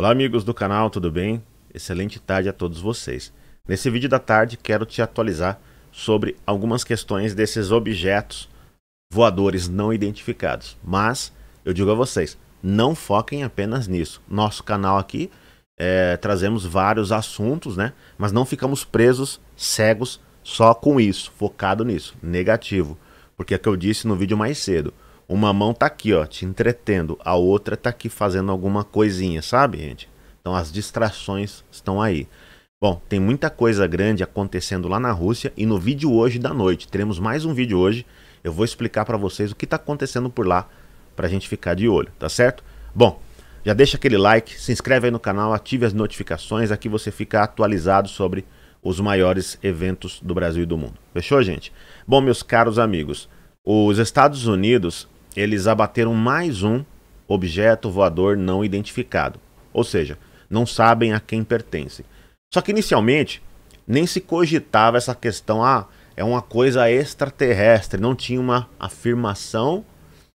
Olá amigos do canal, tudo bem? Excelente tarde a todos vocês. Nesse vídeo da tarde quero te atualizar sobre algumas questões desses objetos voadores não identificados. Mas eu digo a vocês, não foquem apenas nisso. Nosso canal aqui é, trazemos vários assuntos, né? Mas não ficamos presos, cegos, só com isso, focado nisso. Negativo. Porque é o que eu disse no vídeo mais cedo. Uma mão tá aqui, ó, te entretendo, a outra tá aqui fazendo alguma coisinha, sabe, gente? Então as distrações estão aí. Bom, tem muita coisa grande acontecendo lá na Rússia e no vídeo hoje da noite, teremos mais um vídeo hoje, eu vou explicar para vocês o que está acontecendo por lá para a gente ficar de olho, tá certo? Bom, já deixa aquele like, se inscreve aí no canal, ative as notificações, aqui você fica atualizado sobre os maiores eventos do Brasil e do mundo. Fechou, gente? Bom, meus caros amigos, os Estados Unidos eles abateram mais um objeto voador não identificado, ou seja, não sabem a quem pertence. Só que inicialmente nem se cogitava essa questão, ah, é uma coisa extraterrestre, não tinha uma afirmação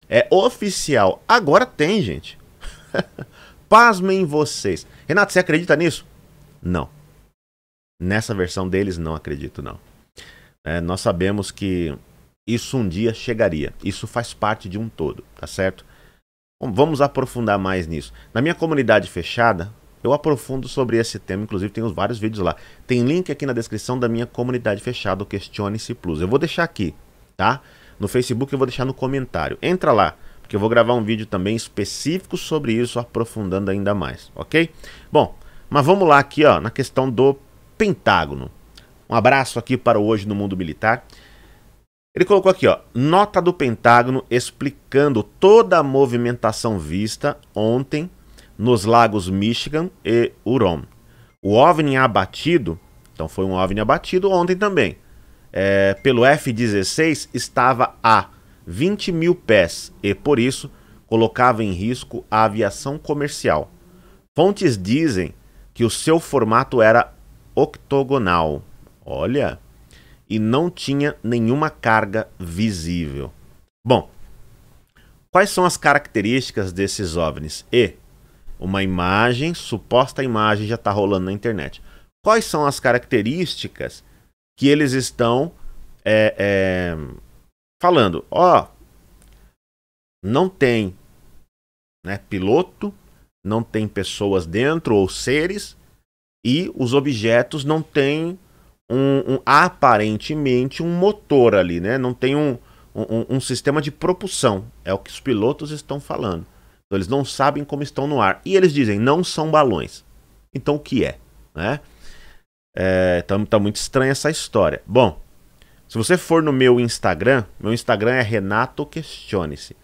é oficial. Agora tem, gente. Pasmem vocês. Renato, você acredita nisso? Não. Nessa versão deles, não acredito, não. É, nós sabemos que isso um dia chegaria. Isso faz parte de um todo, tá certo? Bom, vamos aprofundar mais nisso. Na minha comunidade fechada, eu aprofundo sobre esse tema, inclusive tem vários vídeos lá. Tem link aqui na descrição da minha comunidade fechada, o Questione-se Plus. Eu vou deixar aqui, tá? No Facebook eu vou deixar no comentário. Entra lá, porque eu vou gravar um vídeo também específico sobre isso, aprofundando ainda mais, ok? Bom, mas vamos lá aqui, ó, na questão do Pentágono. Um abraço aqui para o Hoje no Mundo Militar. Ele colocou aqui, ó, nota do Pentágono explicando toda a movimentação vista ontem nos lagos Michigan e Huron. O OVNI abatido, então foi um OVNI abatido ontem também, é, pelo F-16 estava a 20 mil pés e, por isso, colocava em risco a aviação comercial. Fontes dizem que o seu formato era octogonal. Olha, e não tinha nenhuma carga visível. Bom, quais são as características desses OVNIs? E uma imagem, suposta imagem já está rolando na internet. Quais são as características que eles estão é, é, falando? Ó, não tem né, piloto, não tem pessoas dentro ou seres, e os objetos não têm um, um, aparentemente um motor ali, né? Não tem um, um, um, sistema de propulsão. É o que os pilotos estão falando. Então, eles não sabem como estão no ar. E eles dizem, não são balões. Então o que é? Né? É, tá, tá muito estranha essa história. Bom, se você for no meu Instagram, meu Instagram é Renato Questione-se.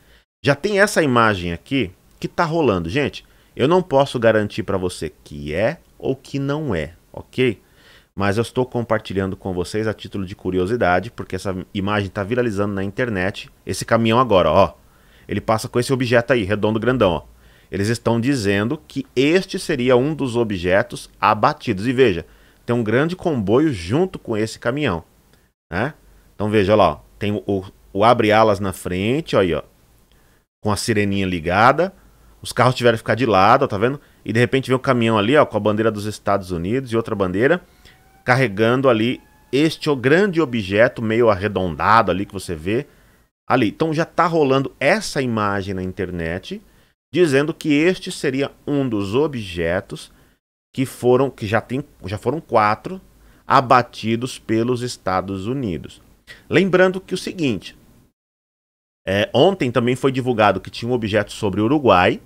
Já tem essa imagem aqui que tá rolando. Gente, eu não posso garantir para você que é ou que não é, ok? mas eu estou compartilhando com vocês a título de curiosidade, porque essa imagem está viralizando na internet. Esse caminhão agora, ó, ele passa com esse objeto aí, redondo grandão, ó. Eles estão dizendo que este seria um dos objetos abatidos. E veja, tem um grande comboio junto com esse caminhão, né? Então veja lá, ó, tem o, o, abre-alas na frente, ó, aí, ó, com a sireninha ligada. Os carros tiveram que ficar de lado, ó, tá vendo? E de repente vem o um caminhão ali, ó, com a bandeira dos Estados Unidos e outra bandeira carregando ali este o grande objeto meio arredondado ali que você vê ali. Então já está rolando essa imagem na internet dizendo que este seria um dos objetos que foram que já tem já foram quatro abatidos pelos Estados Unidos. Lembrando que o seguinte, é, ontem também foi divulgado que tinha um objeto sobre o Uruguai,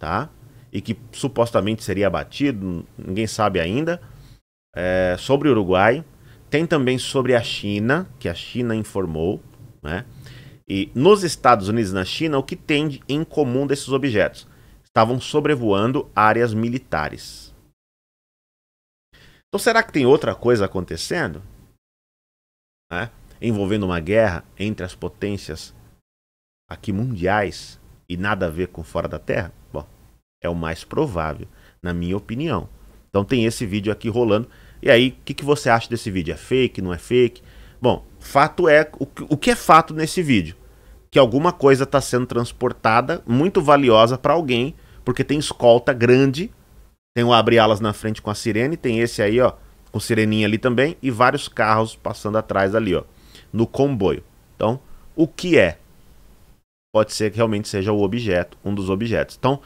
tá? E que supostamente seria abatido, ninguém sabe ainda é, sobre o Uruguai, tem também sobre a China, que a China informou, né? E nos Estados Unidos e na China, o que tem em comum desses objetos? Estavam sobrevoando áreas militares. Então, será que tem outra coisa acontecendo? Né? Envolvendo uma guerra entre as potências aqui mundiais e nada a ver com fora da Terra? Bom, é o mais provável, na minha opinião. Então, tem esse vídeo aqui rolando. E aí, o que, que você acha desse vídeo? É fake? Não é fake? Bom, fato é. O, o que é fato nesse vídeo? Que alguma coisa está sendo transportada muito valiosa para alguém, porque tem escolta grande. Tem o abre alas na frente com a sirene, tem esse aí, ó, com sireninha ali também, e vários carros passando atrás ali, ó, no comboio. Então, o que é? Pode ser que realmente seja o objeto, um dos objetos. Então,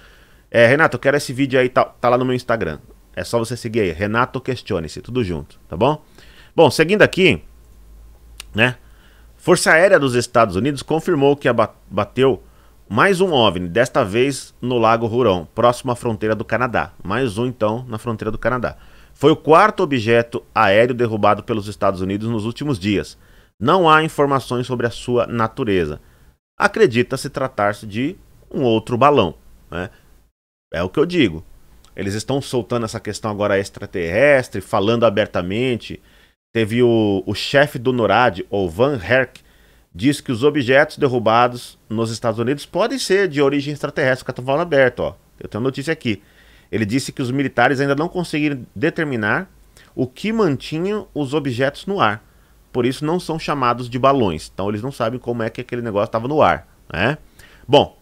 é, Renato, eu quero esse vídeo aí, tá, tá lá no meu Instagram. É só você seguir aí, Renato Questione-se, tudo junto, tá bom? Bom, seguindo aqui, né? Força Aérea dos Estados Unidos confirmou que bateu mais um OVNI, desta vez no Lago Huron, próximo à fronteira do Canadá. Mais um, então, na fronteira do Canadá. Foi o quarto objeto aéreo derrubado pelos Estados Unidos nos últimos dias. Não há informações sobre a sua natureza. Acredita se tratar-se de um outro balão. Né? É o que eu digo. Eles estão soltando essa questão agora extraterrestre, falando abertamente. Teve o, o chefe do NORAD, o Van Herk, diz que os objetos derrubados nos Estados Unidos podem ser de origem extraterrestre. O cara tá falando aberto, ó. Eu tenho notícia aqui. Ele disse que os militares ainda não conseguiram determinar o que mantinha os objetos no ar. Por isso não são chamados de balões. Então eles não sabem como é que aquele negócio estava no ar, né? Bom,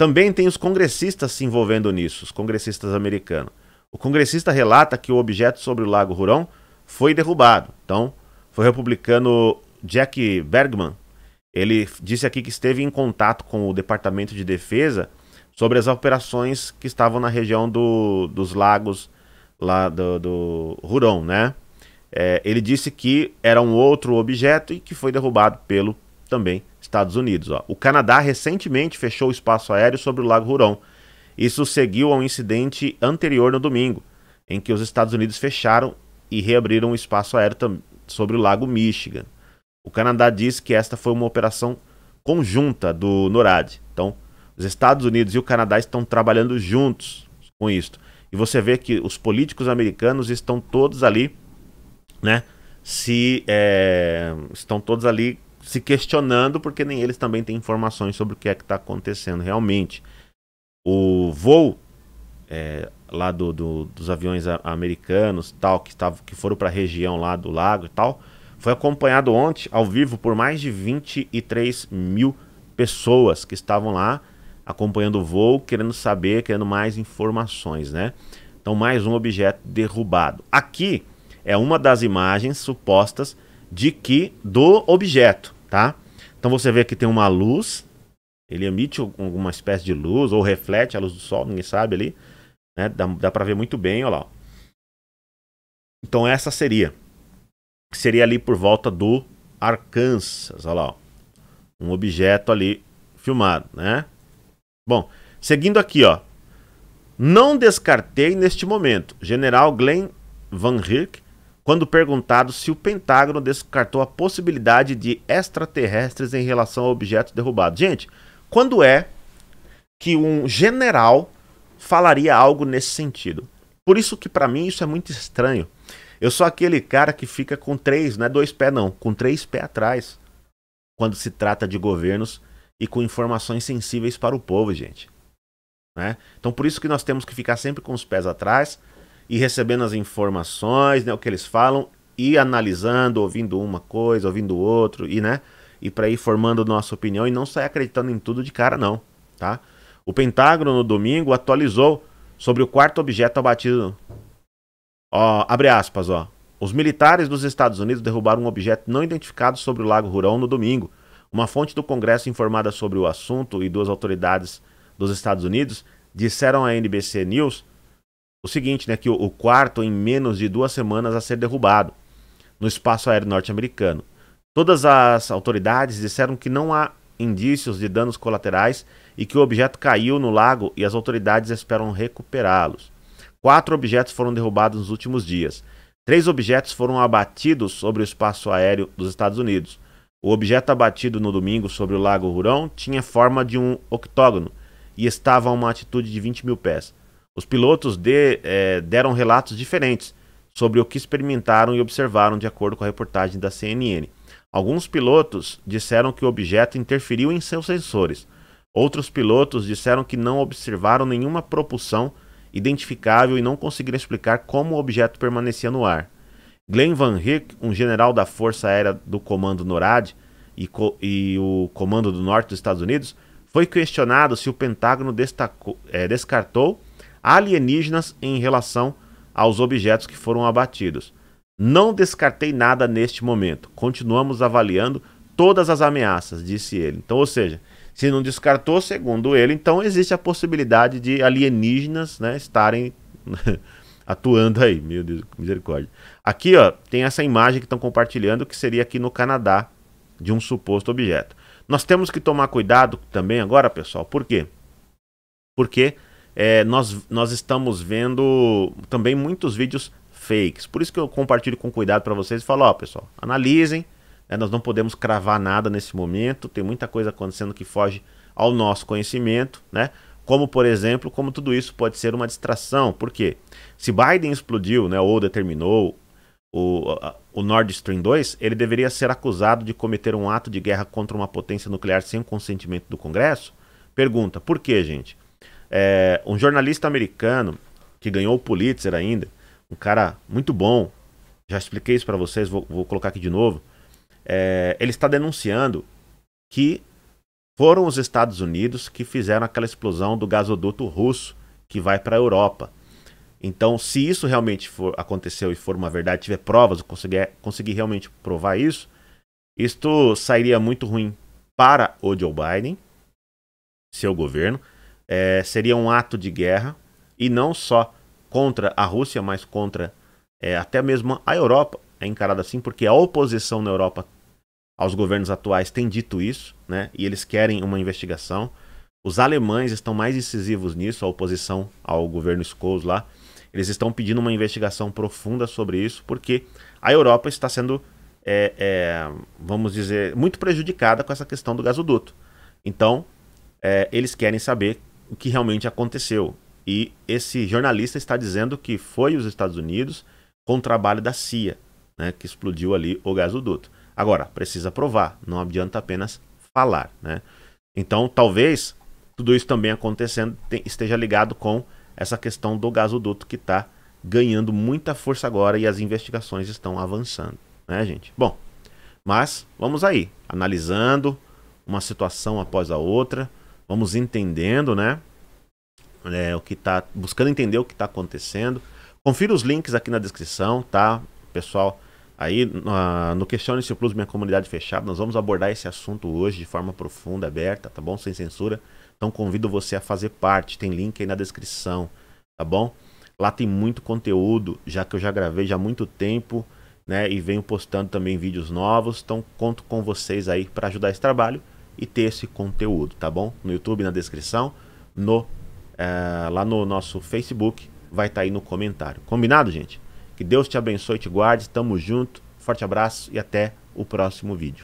também tem os congressistas se envolvendo nisso, os congressistas americanos. O congressista relata que o objeto sobre o Lago Huron foi derrubado. Então, foi o republicano Jack Bergman. Ele disse aqui que esteve em contato com o Departamento de Defesa sobre as operações que estavam na região do, dos lagos lá do, do né? É, ele disse que era um outro objeto e que foi derrubado pelo também Estados Unidos. Ó. O Canadá recentemente fechou o espaço aéreo sobre o Lago Huron. Isso seguiu a um incidente anterior no domingo, em que os Estados Unidos fecharam e reabriram o espaço aéreo sobre o Lago Michigan. O Canadá diz que esta foi uma operação conjunta do NORAD. Então, os Estados Unidos e o Canadá estão trabalhando juntos com isto. E você vê que os políticos americanos estão todos ali, né? Se é, estão todos ali se questionando, porque nem eles também têm informações sobre o que é que está acontecendo realmente. O voo é, lá do, do, dos aviões americanos tal, que, tavam, que foram para a região lá do lago e tal, foi acompanhado ontem, ao vivo, por mais de 23 mil pessoas que estavam lá acompanhando o voo, querendo saber, querendo mais informações, né? Então, mais um objeto derrubado. Aqui é uma das imagens supostas de que do objeto, tá? Então você vê que tem uma luz, ele emite alguma espécie de luz ou reflete a luz do sol, ninguém sabe ali, né? Dá, dá para ver muito bem, olha lá. Então essa seria seria ali por volta do Arkansas, olha lá, um objeto ali filmado, né? Bom, seguindo aqui, ó, não descartei neste momento. General Glenn Van Hirk, quando perguntado se o Pentágono descartou a possibilidade de extraterrestres em relação a objetos derrubados. Gente, quando é que um general falaria algo nesse sentido? Por isso que para mim isso é muito estranho. Eu sou aquele cara que fica com três, não é dois pés não, com três pés atrás quando se trata de governos e com informações sensíveis para o povo, gente. Né? Então por isso que nós temos que ficar sempre com os pés atrás e recebendo as informações, né, o que eles falam, e analisando, ouvindo uma coisa, ouvindo outro, e né? E para ir formando nossa opinião e não sair acreditando em tudo de cara, não, tá? O Pentágono no domingo atualizou sobre o quarto objeto abatido. Ó, abre aspas, ó. Os militares dos Estados Unidos derrubaram um objeto não identificado sobre o Lago Hurão no domingo. Uma fonte do Congresso informada sobre o assunto e duas autoridades dos Estados Unidos disseram à NBC News o seguinte, né, que o, quarto em menos de duas semanas a ser derrubado no espaço aéreo norte-americano. Todas as autoridades disseram que não há indícios de danos colaterais e que o objeto caiu no lago e as autoridades esperam recuperá-los. Quatro objetos foram derrubados nos últimos dias. Três objetos foram abatidos sobre o espaço aéreo dos Estados Unidos. O objeto abatido no domingo sobre o Lago Hurão tinha forma de um octógono e estava a uma altitude de 20 mil pés. Os pilotos de, é, deram relatos diferentes sobre o que experimentaram e observaram, de acordo com a reportagem da CNN. Alguns pilotos disseram que o objeto interferiu em seus sensores. Outros pilotos disseram que não observaram nenhuma propulsão identificável e não conseguiram explicar como o objeto permanecia no ar. Glenn Van Rick, um general da Força Aérea do Comando NORAD e, co e o Comando do Norte dos Estados Unidos, foi questionado se o Pentágono destacou, é, eh, descartou alienígenas em relação aos objetos que foram abatidos. Não descartei nada neste momento. Continuamos avaliando todas as ameaças, disse ele. Então, ou seja, se não descartou, segundo ele, então existe a possibilidade de alienígenas né, estarem atuando aí. Meu Deus, misericórdia. Aqui ó, tem essa imagem que estão compartilhando, que seria aqui no Canadá, de um suposto objeto. Nós temos que tomar cuidado também agora, pessoal. Por quê? Porque é, nós, nós estamos vendo também muitos vídeos fakes. Por isso que eu compartilho com cuidado para vocês e falo, ó, pessoal, analisem. Né? Nós não podemos cravar nada nesse momento. Tem muita coisa acontecendo que foge ao nosso conhecimento, né? Como, por exemplo, como tudo isso pode ser uma distração. Por quê? Se Biden explodiu, né, ou determinou o, o Nord Stream 2, ele deveria ser acusado de cometer um ato de guerra contra uma potência nuclear sem o consentimento do Congresso? Pergunta, por quê gente? É, um jornalista americano que ganhou o Pulitzer ainda, um cara muito bom, já expliquei isso para vocês, vou, vou, colocar aqui de novo. É, ele está denunciando que foram os Estados Unidos que fizeram aquela explosão do gasoduto russo que vai para a Europa. Então, se isso realmente for, aconteceu e for uma verdade, tiver provas, conseguir, conseguir é, realmente provar isso, isto sairia muito ruim para o Joe Biden, seu governo, é, seria um ato de guerra, e não só contra a Rússia, mas contra é, até mesmo a Europa. É encarada assim porque a oposição na Europa aos governos atuais tem dito isso, né? E eles querem uma investigação. Os alemães estão mais incisivos nisso, a oposição ao governo Scholz lá. Eles estão pedindo uma investigação profunda sobre isso, porque a Europa está sendo, é, é, vamos dizer, muito prejudicada com essa questão do gasoduto. Então, é, eles querem saber o que realmente aconteceu. E esse jornalista está dizendo que foi os Estados Unidos com o trabalho da CIA, né, que explodiu ali o gasoduto. Agora, precisa provar, não adianta apenas falar. Né? Então, talvez tudo isso também acontecendo esteja ligado com essa questão do gasoduto que está ganhando muita força agora e as investigações estão avançando, né, gente? Bom, mas vamos aí, analisando uma situação após a outra vamos entendendo, né? É, o que tá buscando entender o que está acontecendo. Confira os links aqui na descrição, tá? Pessoal, aí no Questione-se Plus, minha comunidade fechada, nós vamos abordar esse assunto hoje de forma profunda, aberta, tá bom? Sem censura. Então convido você a fazer parte, tem link aí na descrição, tá bom? Lá tem muito conteúdo, já que eu já gravei já há muito tempo, né? E venho postando também vídeos novos, então conto com vocês aí para ajudar esse trabalho e ter esse conteúdo, tá bom? No YouTube, na descrição, no é, lá no nosso Facebook, vai estar tá aí no comentário. Combinado, gente? Que Deus te abençoe e te guarde. Tamo junto. Forte abraço e até o próximo vídeo.